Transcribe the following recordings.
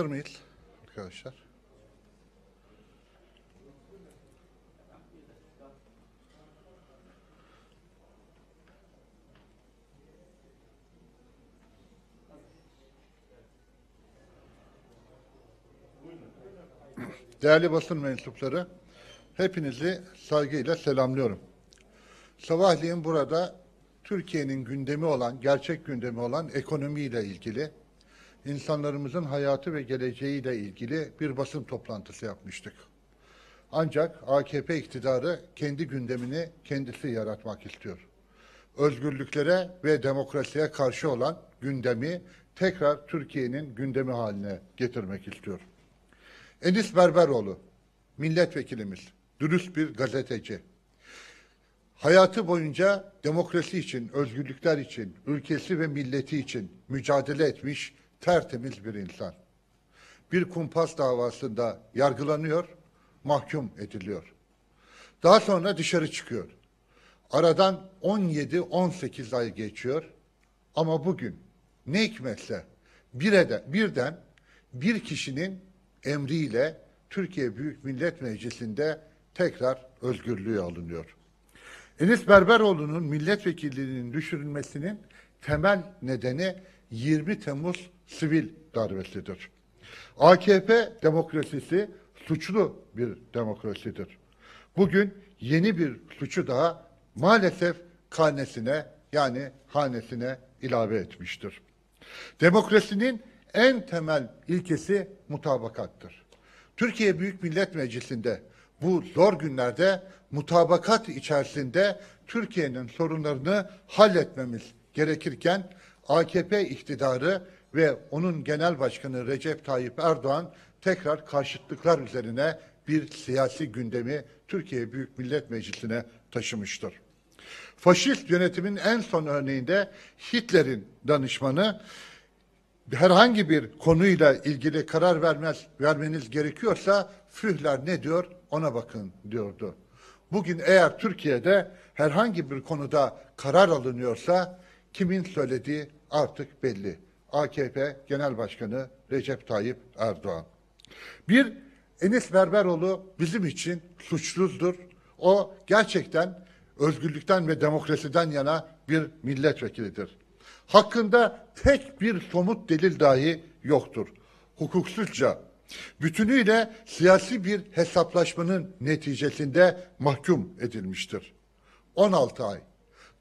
Tırmil arkadaşlar. Değerli basın mensupları, hepinizi saygıyla selamlıyorum. Sabahleyin burada Türkiye'nin gündemi olan, gerçek gündemi olan ekonomiyle ilgili insanlarımızın hayatı ve geleceği ile ilgili bir basın toplantısı yapmıştık. Ancak AKP iktidarı kendi gündemini kendisi yaratmak istiyor. Özgürlüklere ve demokrasiye karşı olan gündemi tekrar Türkiye'nin gündemi haline getirmek istiyor. Enis Berberoğlu, milletvekilimiz, dürüst bir gazeteci. Hayatı boyunca demokrasi için, özgürlükler için, ülkesi ve milleti için mücadele etmiş tertemiz bir insan. Bir kumpas davasında yargılanıyor, mahkum ediliyor. Daha sonra dışarı çıkıyor. Aradan 17-18 ay geçiyor ama bugün ne hikmetse birden bir kişinin emriyle Türkiye Büyük Millet Meclisi'nde tekrar özgürlüğü alınıyor. Enis Berberoğlu'nun milletvekilliğinin düşürülmesinin temel nedeni 20 Temmuz sivil darbesidir. AKP demokrasisi suçlu bir demokrasidir. Bugün yeni bir suçu daha maalesef karnesine yani hanesine ilave etmiştir. Demokrasinin en temel ilkesi mutabakattır. Türkiye Büyük Millet Meclisi'nde bu zor günlerde mutabakat içerisinde Türkiye'nin sorunlarını halletmemiz gerekirken AKP iktidarı ve onun genel başkanı Recep Tayyip Erdoğan tekrar karşıtlıklar üzerine bir siyasi gündemi Türkiye Büyük Millet Meclisi'ne taşımıştır. Faşist yönetimin en son örneğinde Hitler'in danışmanı herhangi bir konuyla ilgili karar vermez, vermeniz gerekiyorsa Fühler ne diyor ona bakın diyordu. Bugün eğer Türkiye'de herhangi bir konuda karar alınıyorsa kimin söylediği artık belli. AKP Genel Başkanı Recep Tayyip Erdoğan. Bir, Enis Berberoğlu bizim için suçsuzdur. O gerçekten özgürlükten ve demokrasiden yana bir milletvekilidir. Hakkında tek bir somut delil dahi yoktur. Hukuksuzca, bütünüyle siyasi bir hesaplaşmanın neticesinde mahkum edilmiştir. 16 ay,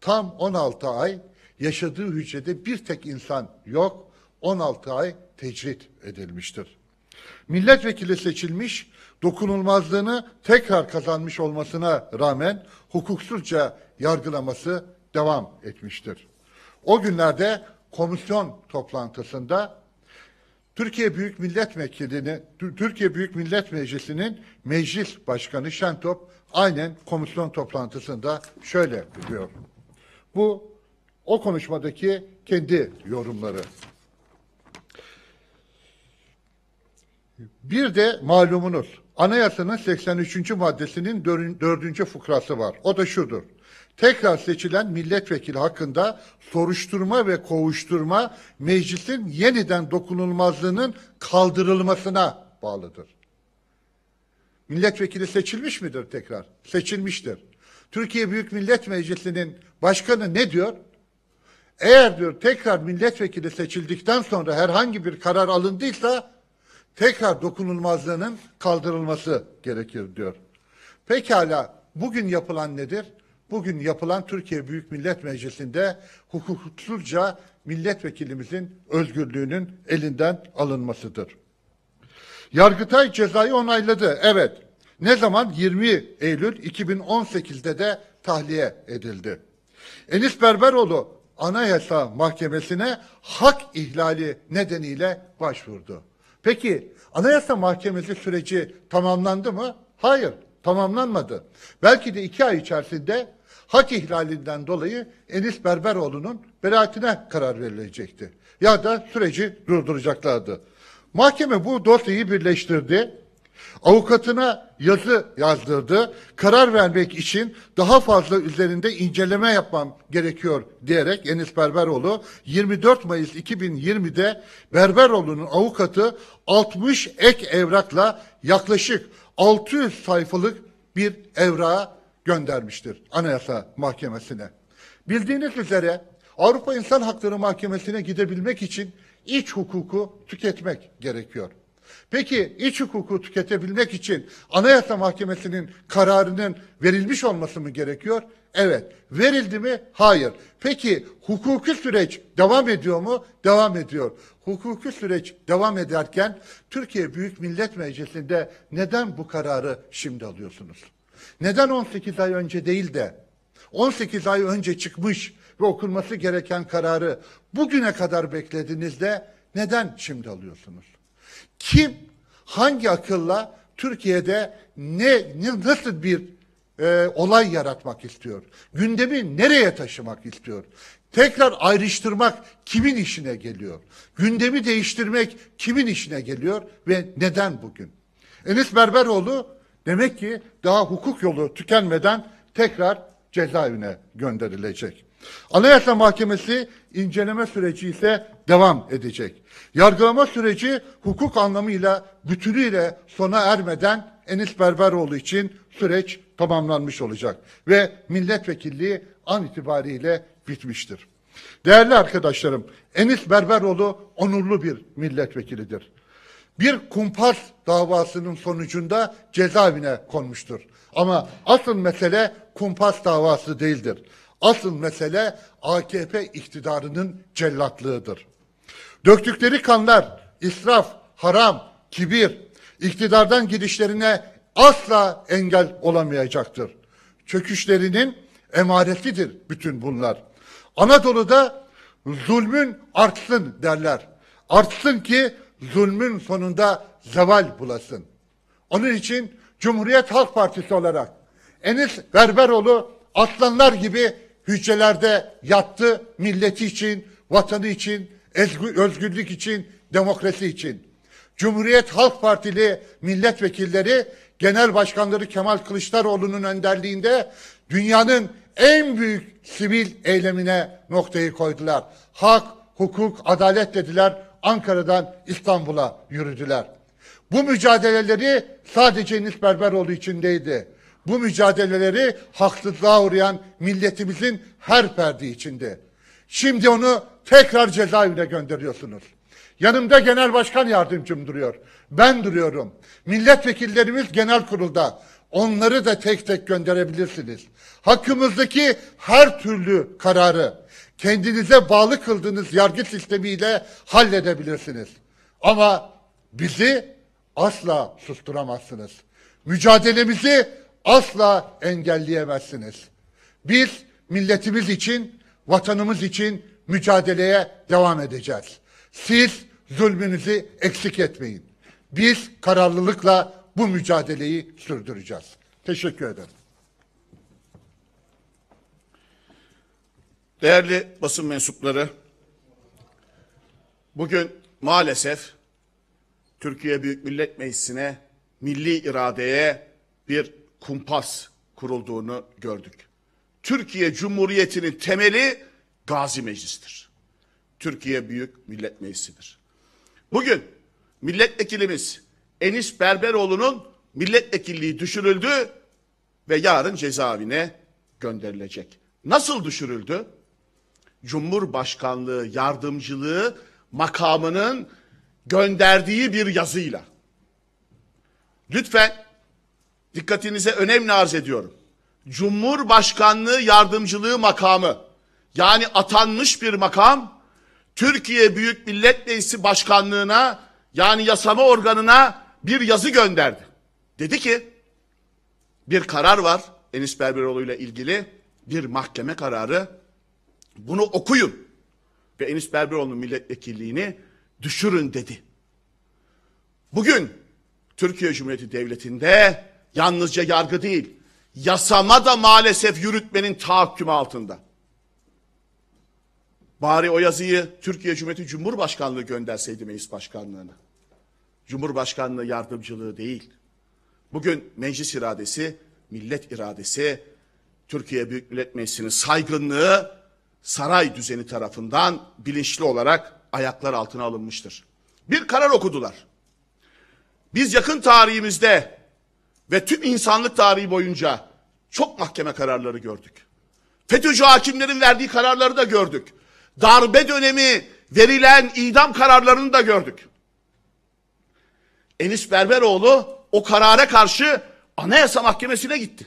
tam 16 ay yaşadığı hücrede bir tek insan yok. 16 ay tecrit edilmiştir. Milletvekili seçilmiş, dokunulmazlığını tekrar kazanmış olmasına rağmen hukuksuzca yargılaması devam etmiştir. O günlerde komisyon toplantısında Türkiye Büyük Millet Meclisi'nin Türkiye Büyük Millet Meclisi'nin Meclis Başkanı Şentop aynen komisyon toplantısında şöyle diyor. Bu o konuşmadaki kendi yorumları. Bir de malumunuz anayasanın 83. maddesinin 4. fıkrası var. O da şudur. Tekrar seçilen milletvekili hakkında soruşturma ve kovuşturma meclisin yeniden dokunulmazlığının kaldırılmasına bağlıdır. Milletvekili seçilmiş midir tekrar? Seçilmiştir. Türkiye Büyük Millet Meclisi'nin başkanı ne diyor? Eğer diyor tekrar milletvekili seçildikten sonra herhangi bir karar alındıysa tekrar dokunulmazlığının kaldırılması gerekir diyor. Pekala bugün yapılan nedir? Bugün yapılan Türkiye Büyük Millet Meclisi'nde hukuksuzca milletvekilimizin özgürlüğünün elinden alınmasıdır. Yargıtay cezayı onayladı. Evet. Ne zaman? 20 Eylül 2018'de de tahliye edildi. Enis Berberoğlu Anayasa Mahkemesi'ne hak ihlali nedeniyle başvurdu. Peki Anayasa Mahkemesi süreci tamamlandı mı? Hayır, tamamlanmadı. Belki de iki ay içerisinde hak ihlalinden dolayı Enis Berberoğlu'nun beraatine karar verilecekti. Ya da süreci durduracaklardı. Mahkeme bu dosyayı birleştirdi Avukatına yazı yazdırdı. Karar vermek için daha fazla üzerinde inceleme yapmam gerekiyor diyerek Enis Berberoğlu 24 Mayıs 2020'de Berberoğlu'nun avukatı 60 ek evrakla yaklaşık 600 sayfalık bir evrağa göndermiştir Anayasa Mahkemesi'ne. Bildiğiniz üzere Avrupa İnsan Hakları Mahkemesi'ne gidebilmek için iç hukuku tüketmek gerekiyor. Peki iç hukuku tüketebilmek için Anayasa Mahkemesi'nin kararının verilmiş olması mı gerekiyor? Evet. Verildi mi? Hayır. Peki hukuki süreç devam ediyor mu? Devam ediyor. Hukuki süreç devam ederken Türkiye Büyük Millet Meclisi'nde neden bu kararı şimdi alıyorsunuz? Neden 18 ay önce değil de 18 ay önce çıkmış ve okunması gereken kararı bugüne kadar beklediğinizde neden şimdi alıyorsunuz? Kim hangi akılla Türkiye'de ne, ne nasıl bir e, olay yaratmak istiyor? Gündemi nereye taşımak istiyor? Tekrar ayrıştırmak kimin işine geliyor? Gündemi değiştirmek kimin işine geliyor ve neden bugün? Enis Berberoğlu demek ki daha hukuk yolu tükenmeden tekrar cezaevine gönderilecek. Anayasa Mahkemesi inceleme süreci ise devam edecek. Yargılama süreci hukuk anlamıyla bütünüyle sona ermeden Enis Berberoğlu için süreç tamamlanmış olacak ve milletvekilliği an itibariyle bitmiştir. Değerli arkadaşlarım, Enis Berberoğlu onurlu bir milletvekilidir. Bir kumpas davasının sonucunda cezaevine konmuştur. Ama asıl mesele kumpas davası değildir. Asıl mesele AKP iktidarının cellatlığıdır. Döktükleri kanlar, israf, haram, kibir, iktidardan girişlerine asla engel olamayacaktır. Çöküşlerinin emaretidir bütün bunlar. Anadolu'da zulmün artsın derler. Artsın ki zulmün sonunda zeval bulasın. Onun için Cumhuriyet Halk Partisi olarak Enis Berberoğlu aslanlar gibi hücrelerde yattı milleti için, vatanı için, özgürlük için, demokrasi için. Cumhuriyet Halk Partili milletvekilleri Genel Başkanları Kemal Kılıçdaroğlu'nun önderliğinde dünyanın en büyük sivil eylemine noktayı koydular. Hak, hukuk, adalet dediler. Ankara'dan İstanbul'a yürüdüler. Bu mücadeleleri sadece Enis Berberoğlu içindeydi bu mücadeleleri haksızlığa uğrayan milletimizin her perdi içinde. Şimdi onu tekrar cezaevine gönderiyorsunuz. Yanımda genel başkan yardımcım duruyor. Ben duruyorum. Milletvekillerimiz genel kurulda. Onları da tek tek gönderebilirsiniz. Hakkımızdaki her türlü kararı kendinize bağlı kıldığınız yargı sistemiyle halledebilirsiniz. Ama bizi asla susturamazsınız. Mücadelemizi asla engelleyemezsiniz. Biz milletimiz için, vatanımız için mücadeleye devam edeceğiz. Siz zulmünüzü eksik etmeyin. Biz kararlılıkla bu mücadeleyi sürdüreceğiz. Teşekkür ederim. Değerli basın mensupları, bugün maalesef Türkiye Büyük Millet Meclisi'ne milli iradeye bir kumpas kurulduğunu gördük. Türkiye Cumhuriyeti'nin temeli Gazi Meclis'tir. Türkiye Büyük Millet Meclisi'dir. Bugün milletvekilimiz Enis Berberoğlu'nun milletvekilliği düşürüldü ve yarın cezaevine gönderilecek. Nasıl düşürüldü? Cumhurbaşkanlığı yardımcılığı makamının gönderdiği bir yazıyla. Lütfen dikkatinize önemli arz ediyorum. Cumhurbaşkanlığı yardımcılığı makamı yani atanmış bir makam Türkiye Büyük Millet Meclisi Başkanlığına yani yasama organına bir yazı gönderdi. Dedi ki bir karar var Enis Berberoğlu ile ilgili bir mahkeme kararı. Bunu okuyun ve Enis Berberoğlu'nun milletvekilliğini düşürün dedi. Bugün Türkiye Cumhuriyeti Devleti'nde Yalnızca yargı değil, yasama da maalesef yürütmenin tahakkümü altında. Bari o yazıyı Türkiye Cumhuriyeti Cumhurbaşkanlığı gönderseydi meclis başkanlığına. Cumhurbaşkanlığı yardımcılığı değil. Bugün meclis iradesi, millet iradesi, Türkiye Büyük Millet Meclisi'nin saygınlığı saray düzeni tarafından bilinçli olarak ayaklar altına alınmıştır. Bir karar okudular. Biz yakın tarihimizde ve tüm insanlık tarihi boyunca çok mahkeme kararları gördük. FETÖ'cü hakimlerin verdiği kararları da gördük. Darbe dönemi verilen idam kararlarını da gördük. Enis Berberoğlu o karara karşı Anayasa Mahkemesi'ne gitti.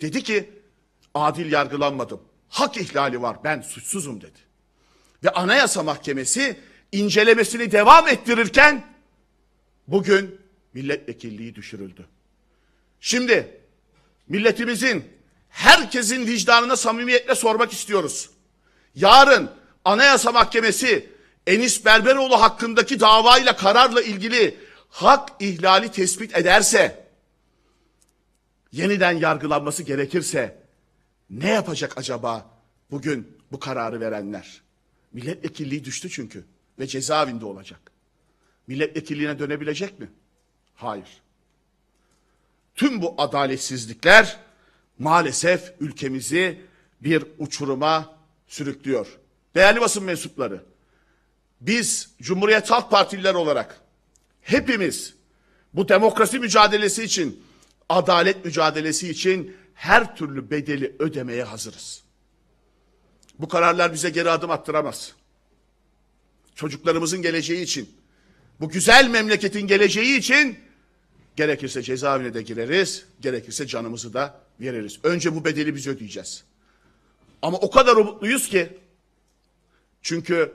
Dedi ki adil yargılanmadım. Hak ihlali var ben suçsuzum dedi. Ve Anayasa Mahkemesi incelemesini devam ettirirken bugün milletvekilliği düşürüldü. Şimdi milletimizin herkesin vicdanına samimiyetle sormak istiyoruz. Yarın Anayasa Mahkemesi Enis Berberoğlu hakkındaki davayla kararla ilgili hak ihlali tespit ederse yeniden yargılanması gerekirse ne yapacak acaba bugün bu kararı verenler? Milletvekilliği düştü çünkü ve cezaevinde olacak. Milletvekilliğine dönebilecek mi? Hayır tüm bu adaletsizlikler maalesef ülkemizi bir uçuruma sürüklüyor. Değerli basın mensupları, biz Cumhuriyet Halk Partililer olarak hepimiz bu demokrasi mücadelesi için, adalet mücadelesi için her türlü bedeli ödemeye hazırız. Bu kararlar bize geri adım attıramaz. Çocuklarımızın geleceği için, bu güzel memleketin geleceği için Gerekirse cezaevine de gireriz, gerekirse canımızı da veririz. Önce bu bedeli biz ödeyeceğiz. Ama o kadar umutluyuz ki çünkü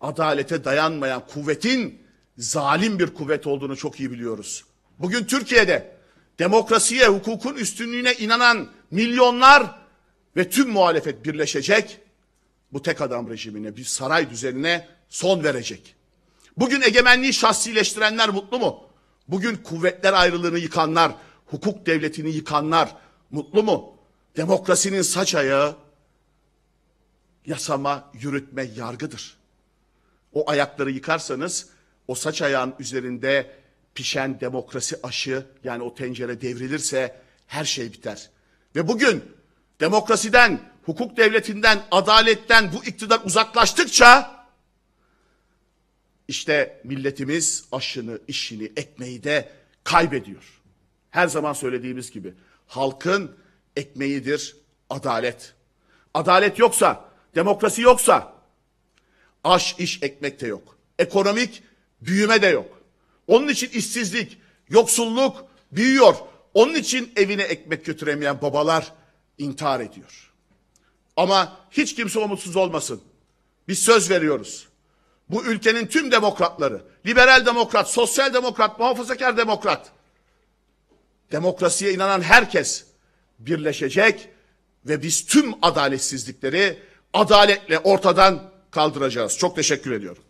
adalete dayanmayan kuvvetin zalim bir kuvvet olduğunu çok iyi biliyoruz. Bugün Türkiye'de demokrasiye, hukukun üstünlüğüne inanan milyonlar ve tüm muhalefet birleşecek. Bu tek adam rejimine, bir saray düzenine son verecek. Bugün egemenliği şahsileştirenler mutlu mu? Bugün kuvvetler ayrılığını yıkanlar, hukuk devletini yıkanlar mutlu mu? Demokrasinin saç ayağı yasama, yürütme, yargıdır. O ayakları yıkarsanız o saç ayağın üzerinde pişen demokrasi aşı yani o tencere devrilirse her şey biter. Ve bugün demokrasiden, hukuk devletinden, adaletten bu iktidar uzaklaştıkça işte milletimiz aşını, işini, ekmeği de kaybediyor. Her zaman söylediğimiz gibi halkın ekmeğidir adalet. Adalet yoksa, demokrasi yoksa aş, iş, ekmek de yok. Ekonomik büyüme de yok. Onun için işsizlik, yoksulluk büyüyor. Onun için evine ekmek götüremeyen babalar intihar ediyor. Ama hiç kimse umutsuz olmasın. Biz söz veriyoruz bu ülkenin tüm demokratları, liberal demokrat, sosyal demokrat, muhafazakar demokrat, demokrasiye inanan herkes birleşecek ve biz tüm adaletsizlikleri adaletle ortadan kaldıracağız. Çok teşekkür ediyorum.